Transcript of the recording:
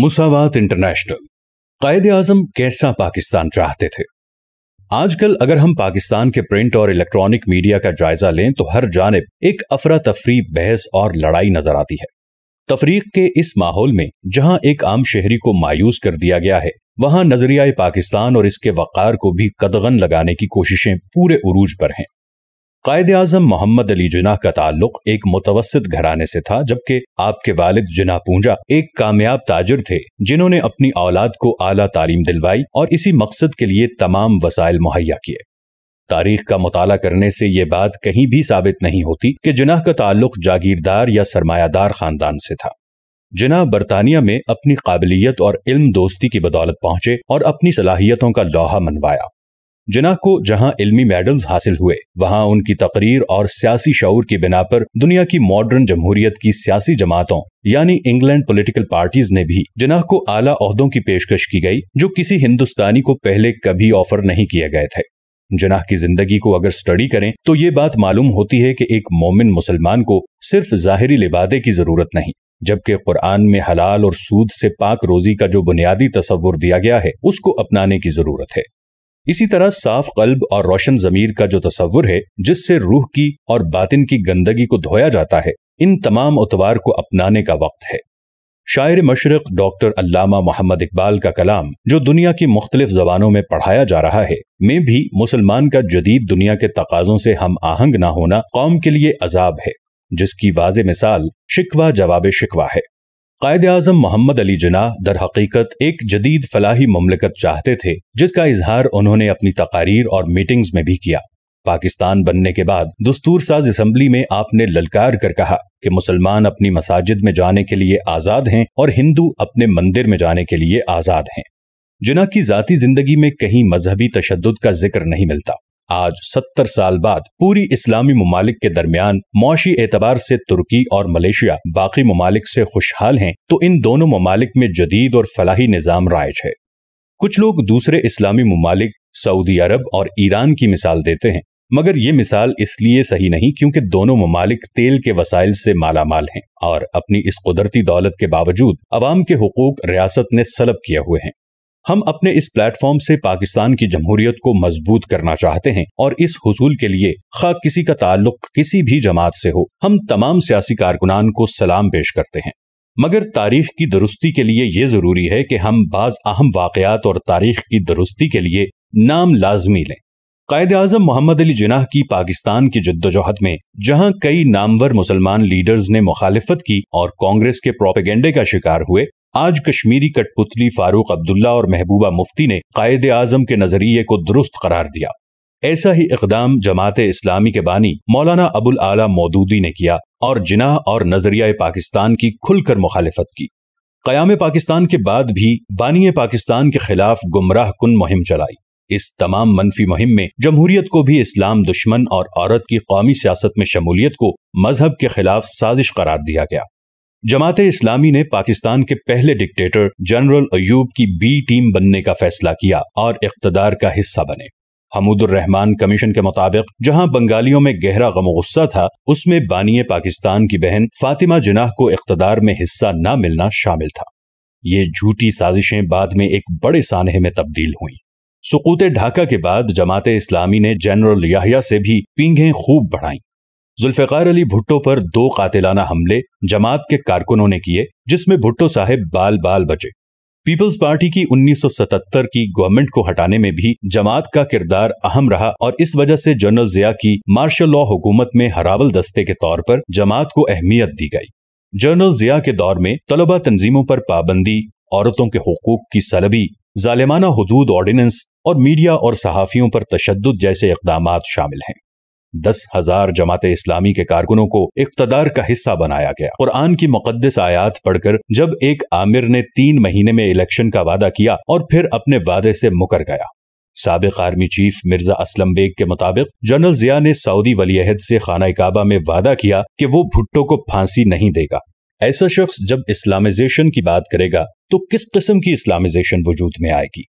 मुसावात international कायद आजम कैसा पाकिस्तान चाहते थे आजकल अगर हम पाकिस्तान के प्रिंट और इलेक्ट्रॉनिक मीडिया का जायजा लें तो हर जानब एक अफरा तफरी बहस और लड़ाई नजर आती है तफरीक के इस माहौल में जहां एक आम शहरी को मायूस कर दिया गया है वहां नजरिया पाकिस्तान और इसके वक़ार को भी कदगन लगाने की कोशिशें पूरे उरूज पर हैं कायद आजम मोहम्मद अली जिना का ताल्लुक एक मुतवसत घराने से था जबकि आपके वालिद जिना पूंजा एक कामयाब ताजर थे जिन्होंने अपनी औलाद को आला तालीम दिलवाई और इसी मकसद के लिए तमाम वसायल मुहैया किए तारीख का मताल करने से ये बात कहीं भी साबित नहीं होती कि जिनाह का ताल्लुक जागीरदार या सरमायादार खानदान से था जिनाह बरतानिया में अपनी काबिलियत और इल्म दोस्ती की बदौलत पहुंचे और अपनी सलाहियतों का लोहा मनवाया जिना को जहां इल्मी मेडल्स हासिल हुए वहां उनकी तकरीर और सियासी शौर की बिना पर दुनिया की मॉडर्न जमहूरियत की सियासी जमातों यानी इंग्लैंड पॉलिटिकल पार्टीज ने भी जिनाह को आला अहदों की पेशकश की गई जो किसी हिंदुस्तानी को पहले कभी ऑफर नहीं किए गए थे जिनाह की जिंदगी को अगर स्टडी करें तो ये बात मालूम होती है कि एक मोमिन मुसलमान को सिर्फ जाहिरी लिबादे की जरूरत नहीं जबकि कुरान में हलाल और सूद से पाक रोजी का जो बुनियादी तस्वुर दिया गया है उसको अपनाने की जरूरत है इसी तरह साफ कल्ब और रोशन जमीर का जो तस्वुर है जिससे रूह की और बातिन की गंदगी को धोया जाता है इन तमाम उतवार को अपनाने का वक्त है शायर मशरक डॉक्टर अल्लामा मोहम्मद इकबाल का कलाम जो दुनिया की मुख्तलिफ जबानों में पढ़ाया जा रहा है में भी मुसलमान का जदीद दुनिया के तकाजों से हम आहंग ना होना कौम के लिए अजाब है जिसकी वाज मिसाल शिकवा जवाब शिकवा है कायद अजम मोहम्मद अली जना दर हकीकत एक जदीद फलाही ममलकत चाहते थे जिसका इजहार उन्होंने अपनी तकारीर और मीटिंग्स में भी किया पाकिस्तान बनने के बाद दस्तूर साज असम्बली में आपने ललकार कर कहा कि मुसलमान अपनी मसाजिद में जाने के लिए आज़ाद हैं और हिंदू अपने मंदिर में जाने के लिए आज़ाद हैं जिना की ज़ाती जिंदगी में कहीं मजहबी तशद का जिक्र नहीं मिलता आज 70 साल बाद पूरी इस्लामी ममालिक के दरमियान मौशी एतबार से तुर्की और मलेशिया बाकी ममालिक से खुशहाल हैं तो इन दोनों ममालिक में जदीद और फलाही निज़ाम राइज है कुछ लोग दूसरे इस्लामी ममालिक सऊदी अरब और ईरान की मिसाल देते हैं मगर ये मिसाल इसलिए सही नहीं क्योंकि दोनों ममालिक तेल के वसाइल से माला माल हैं और अपनी इस कुदरती दौलत के बावजूद अवाम के हकूक रियासत ने सलब किए हुए हैं हम अपने इस प्लेटफॉर्म से पाकिस्तान की जमहूरियत को मजबूत करना चाहते हैं और इस हसूल के लिए खा किसी का ताल्लुक किसी भी जमात से हो हम तमाम सियासी कारकुनान को सलाम पेश करते हैं मगर तारीख की दुरुस्ती के लिए ये जरूरी है कि हम बाज अहम वाकयात और तारीख की दुरुस्ती के लिए नाम लाजमी लें कायद अजम मोहम्मद अली जिनाह की पाकिस्तान की जद्दोजहद में जहां कई नामवर मुसलमान लीडर्स ने मुखालफत की और कांग्रेस के प्रोपेगेंडे का शिकार हुए आज कश्मीरी कठपुतली फारूक अब्दुल्ला और महबूबा मुफ्ती ने कायद आजम के नजरिए को दुरुस्त करार दिया ऐसा ही इकदाम जमात इस्लामी के बानी मौलाना अबुल आला मौदूदी ने किया और जिनाह और नजरिया पाकिस्तान की खुलकर मुखालफत की क्याम पाकिस्तान के बाद भी बानिय पाकिस्तान के खिलाफ गुमराह कन मुहिम चलाई इस तमाम मनफी मुहिम में जमहूरियत को भी इस्लाम दुश्मन और औरत की कौमी सियासत में शमूलियत को मजहब के खिलाफ साजिश करार दिया गया जमात इस्लामी ने पाकिस्तान के पहले डिक्टेटर जनरल अयूब की बी टीम बनने का फैसला किया और इकतदार का हिस्सा बने हमूदुर रहमान कमीशन के मुताबिक जहां बंगालियों में गहरा गम गुस्सा था उसमें बानिय पाकिस्तान की बहन फातिमा जिनाह को इकतदार में हिस्सा न मिलना शामिल था ये झूठी साजिशें बाद में एक बड़े सानहे में तब्दील हुई सुकूत ढाका के बाद जमात इस्लामी ने जनरल याहिया से भी पींघें खूब बढ़ाईं जुल्फ़ार अली भुट्टो पर दो कातिलाना हमले जमात के कारकुनों ने किए जिसमें भुट्टो साहेब बाल बाल बचे पीपल्स पार्टी की 1977 की गवर्नमेंट को हटाने में भी जमात का किरदार अहम रहा और इस वजह से जनरल जिया की मार्शल लॉ हुकूमत में हरावल दस्ते के तौर पर जमात को अहमियत दी गई जनरल जिया के दौर में तलबा तंजीमों पर पाबंदी औरतों के हकूक की सलबी जालिमाना हदूद ऑर्डिनेंस और मीडिया और सहाफ़ियों पर तशद जैसे इकदाम शामिल हैं दस हजार जमात इस्लामी के कारकुनों को इकतदार का हिस्सा बनाया गया कुरान की मुकदस आयात पढ़कर जब एक आमिर ने तीन महीने में इलेक्शन का वादा किया और फिर अपने वादे से मुकर गया सबक आर्मी चीफ मिर्जा असलम बेग के मुताबिक जनरल जिया ने सऊदी वलीहद से खाना काबा में वादा किया कि वो भुट्टो को फांसी नहीं देगा ऐसा शख्स जब इस्लामाइजेशन की बात करेगा तो किस किस्म की इस्लामाइजेशन वजूद में आएगी